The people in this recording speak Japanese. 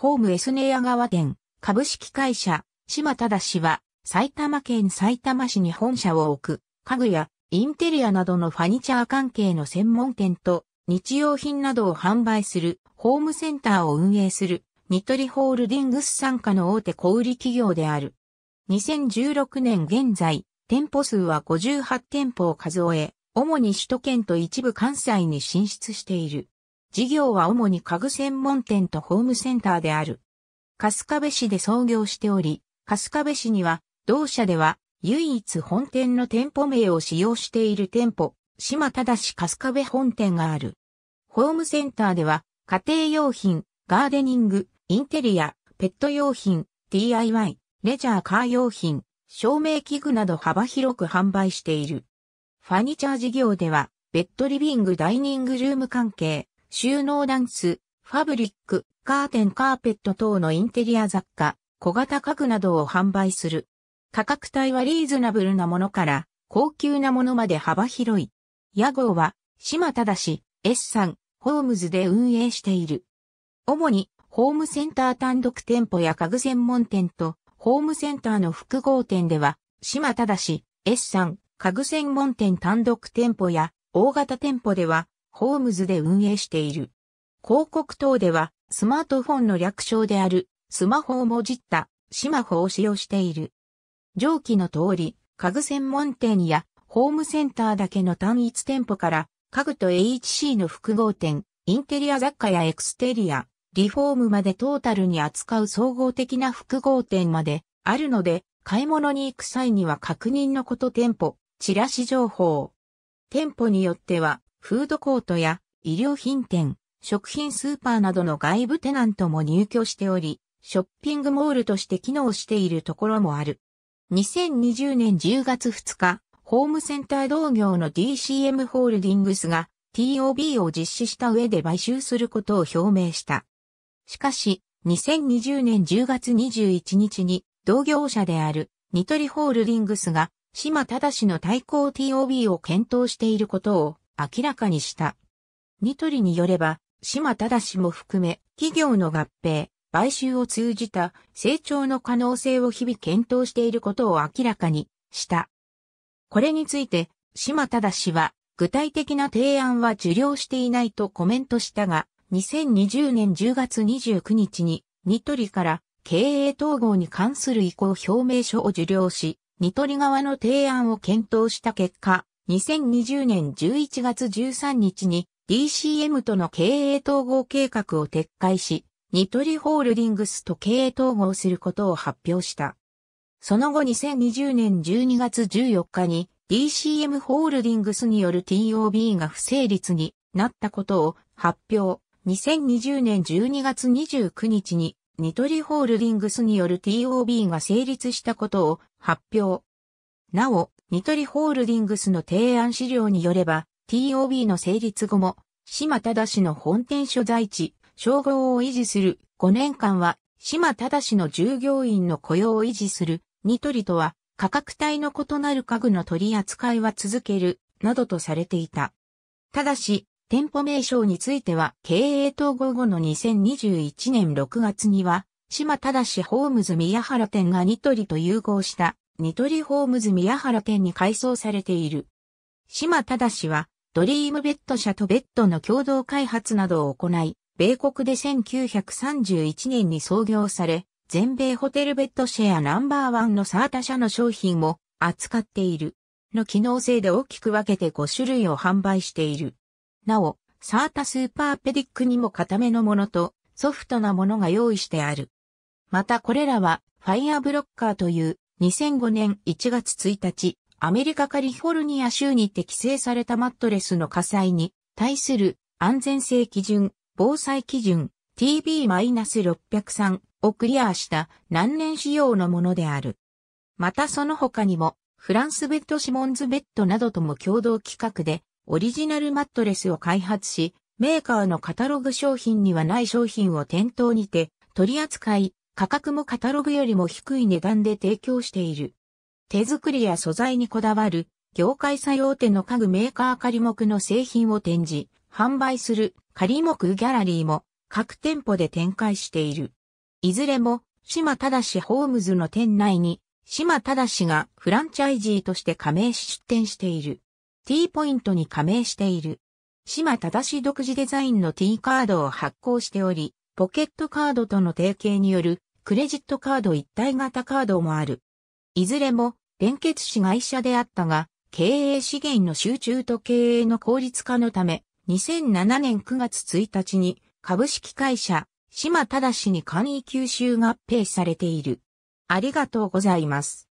ホームエスネア川店、株式会社、島忠氏は、埼玉県埼玉市に本社を置く、家具やインテリアなどのファニチャー関係の専門店と、日用品などを販売するホームセンターを運営する、ニトリホールディングス傘下の大手小売企業である。2016年現在、店舗数は58店舗を数え、主に首都圏と一部関西に進出している。事業は主に家具専門店とホームセンターである。春日部市で創業しており、春日部市には、同社では唯一本店の店舗名を使用している店舗、島正春日部本店がある。ホームセンターでは、家庭用品、ガーデニング、インテリア、ペット用品、DIY、レジャーカー用品、照明器具など幅広く販売している。ファニチャー事業では、ベッドリビングダイニングルーム関係、収納ダンス、ファブリック、カーテンカーペット等のインテリア雑貨、小型家具などを販売する。価格帯はリーズナブルなものから高級なものまで幅広い。屋号は島ただし、S さん、ホームズで運営している。主にホームセンター単独店舗や家具専門店とホームセンターの複合店では島ただし、S さん、家具専門店単独店舗や大型店舗ではホームズで運営している。広告等では、スマートフォンの略称である、スマホをもじった、シマホを使用している。上記の通り、家具専門店やホームセンターだけの単一店舗から、家具と HC の複合店、インテリア雑貨やエクステリア、リフォームまでトータルに扱う総合的な複合店まであるので、買い物に行く際には確認のこと店舗、チラシ情報。店舗によってはフードコートや医療品店、食品スーパーなどの外部テナントも入居しており、ショッピングモールとして機能しているところもある。2020年10月2日、ホームセンター同業の DCM ホールディングスが TOB を実施した上で買収することを表明した。しかし、2020年10月21日に同業者であるニトリホールディングスが島正の対抗 TOB を検討していることを明らかにした。ニトリによれば、島正も含め、企業の合併、買収を通じた成長の可能性を日々検討していることを明らかにした。これについて、島正は、具体的な提案は受領していないとコメントしたが、2020年10月29日に、ニトリから経営統合に関する意向表明書を受領し、ニトリ側の提案を検討した結果、2020年11月13日に DCM との経営統合計画を撤回し、ニトリホールディングスと経営統合することを発表した。その後2020年12月14日に DCM ホールディングスによる TOB が不成立になったことを発表。2020年12月29日にニトリホールディングスによる TOB が成立したことを発表。なお、ニトリホールディングスの提案資料によれば、TOB の成立後も、島忠の本店所在地、称号を維持する5年間は、島忠の従業員の雇用を維持する、ニトリとは、価格帯の異なる家具の取り扱いは続ける、などとされていた。ただし、店舗名称については、経営統合後の2021年6月には、島忠ホームズ宮原店がニトリと融合したニトリホームズ宮原店に改装されている。島氏は、ドリームベッド社とベッドの共同開発などを行い、米国で1931年に創業され、全米ホテルベッドシェアナンバーワンのサータ社の商品も扱っている。の機能性で大きく分けて5種類を販売している。なお、サータスーパーペディックにも固めのものとソフトなものが用意してある。またこれらはファイアブロッカーという2005年1月1日、アメリカカリフォルニア州に適正されたマットレスの火災に対する安全性基準、防災基準 TB-603 をクリアした難年仕様のものである。またその他にも、フランスベッドシモンズベッドなどとも共同企画で、オリジナルマットレスを開発し、メーカーのカタログ商品にはない商品を店頭にて取り扱い、価格もカタログよりも低い値段で提供している。手作りや素材にこだわる、業界最大手の家具メーカー仮木の製品を展示、販売する仮木ギャラリーも各店舗で展開している。いずれも、島正ホームズの店内に、島正がフランチャイジーとして加盟し出店している。T ポイントに加盟している。島正独自デザインの T カードを発行しており、ポケットカードとの提携によるクレジットカード一体型カードもある。いずれも連結子会社であったが、経営資源の集中と経営の効率化のため、2007年9月1日に株式会社、島正に簡易吸収合併されている。ありがとうございます。